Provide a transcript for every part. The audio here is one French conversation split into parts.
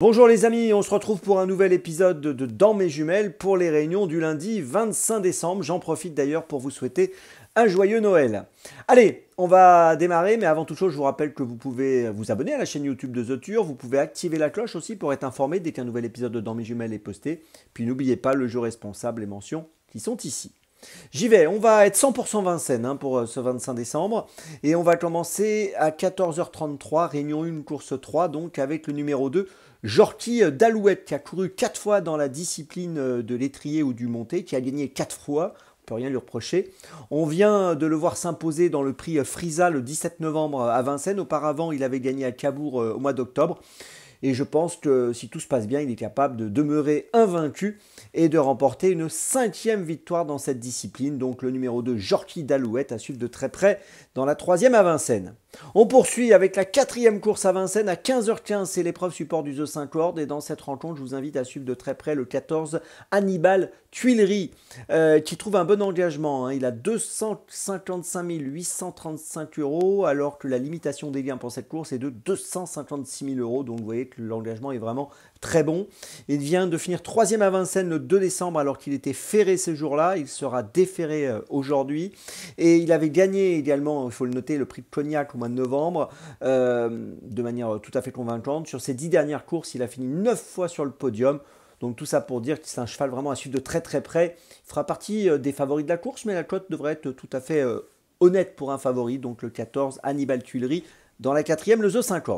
Bonjour les amis, on se retrouve pour un nouvel épisode de Dans mes jumelles pour les réunions du lundi 25 décembre. J'en profite d'ailleurs pour vous souhaiter un joyeux Noël. Allez, on va démarrer, mais avant toute chose, je vous rappelle que vous pouvez vous abonner à la chaîne YouTube de The vous pouvez activer la cloche aussi pour être informé dès qu'un nouvel épisode de Dans mes jumelles est posté. Puis n'oubliez pas le jeu responsable et mention qui sont ici. J'y vais, on va être 100% Vincennes hein, pour euh, ce 25 décembre et on va commencer à 14h33, réunion 1, course 3, donc avec le numéro 2, Jorki euh, d'Alouette qui a couru 4 fois dans la discipline euh, de l'étrier ou du monté, qui a gagné 4 fois, on peut rien lui reprocher. On vient de le voir s'imposer dans le prix Frisa le 17 novembre à Vincennes, auparavant il avait gagné à Cabourg au mois d'octobre. Et je pense que si tout se passe bien, il est capable de demeurer invaincu et de remporter une cinquième victoire dans cette discipline. Donc le numéro 2, Jorky d'Alouette, à suivre de très près dans la troisième à Vincennes. On poursuit avec la quatrième course à Vincennes à 15h15. C'est l'épreuve support du The 5 Hordes Et dans cette rencontre, je vous invite à suivre de très près le 14 Hannibal Tuileries, euh, qui trouve un bon engagement. Hein. Il a 255 835 euros, alors que la limitation des gains pour cette course est de 256 000 euros. Donc vous voyez, l'engagement est vraiment très bon. Il vient de finir troisième à Vincennes le 2 décembre alors qu'il était ferré ce jour là Il sera déferré euh, aujourd'hui. Et il avait gagné également, il faut le noter, le prix de Cognac au mois de novembre euh, de manière tout à fait convaincante. Sur ses dix dernières courses, il a fini neuf fois sur le podium. Donc tout ça pour dire que c'est un cheval vraiment à suivre de très très près. Il fera partie euh, des favoris de la course, mais la cote devrait être tout à fait honnête pour un favori. Donc le 14, Hannibal Tuileries. Dans la quatrième, le The 5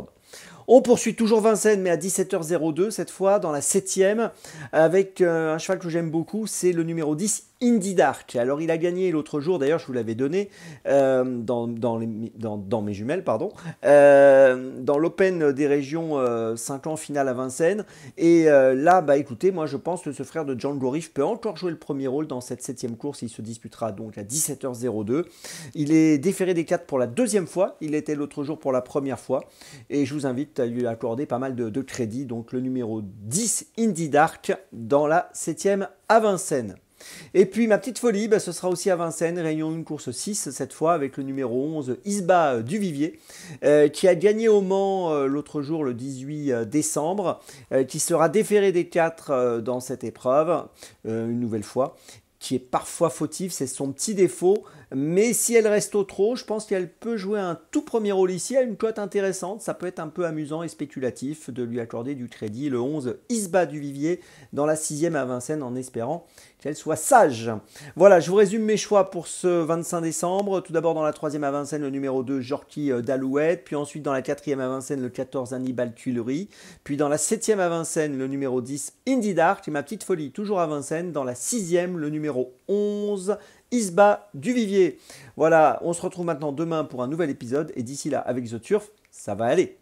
on poursuit toujours Vincennes, mais à 17h02, cette fois dans la 7ème, avec euh, un cheval que j'aime beaucoup, c'est le numéro 10, Indy Dark. Alors il a gagné l'autre jour, d'ailleurs je vous l'avais donné, euh, dans, dans, mes jumelles, pardon, euh, dans l'Open des régions 5 ans finale à Vincennes. Et là, bah écoutez, moi je pense que ce frère de John Gorif peut encore jouer le premier rôle dans cette 7 course, il se disputera donc à 17h02. Il est déféré des 4 pour la deuxième fois, il était l'autre jour pour la première fois. Et je vous invite à lui accorder pas mal de, crédit, crédits. Donc le numéro 10, Indie Dark, dans la 7 ème à Vincennes. Et puis ma petite folie, bah, ce sera aussi à Vincennes, réunion une course 6 cette fois avec le numéro 11 Isba Duvivier Vivier euh, qui a gagné au Mans euh, l'autre jour le 18 euh, décembre, qui sera déféré des 4 dans cette épreuve une nouvelle fois qui est parfois fautif, c'est son petit défaut. Mais si elle reste au trop, je pense qu'elle peut jouer un tout premier rôle ici à une cote intéressante. Ça peut être un peu amusant et spéculatif de lui accorder du crédit. Le 11, Isba du Vivier dans la 6ème à Vincennes en espérant qu'elle soit sage. Voilà, je vous résume mes choix pour ce 25 décembre. Tout d'abord dans la 3ème à Vincennes, le numéro 2, Jorki euh, d'Alouette. Puis ensuite dans la 4ème à Vincennes, le 14, Hannibal Tuileries. Puis dans la 7ème à Vincennes, le numéro 10, Indy Dark, et ma petite folie, toujours à Vincennes. Dans la 6ème, le numéro numéro 11, Isba du Vivier. Voilà, on se retrouve maintenant demain pour un nouvel épisode et d'ici là, avec The Turf, ça va aller.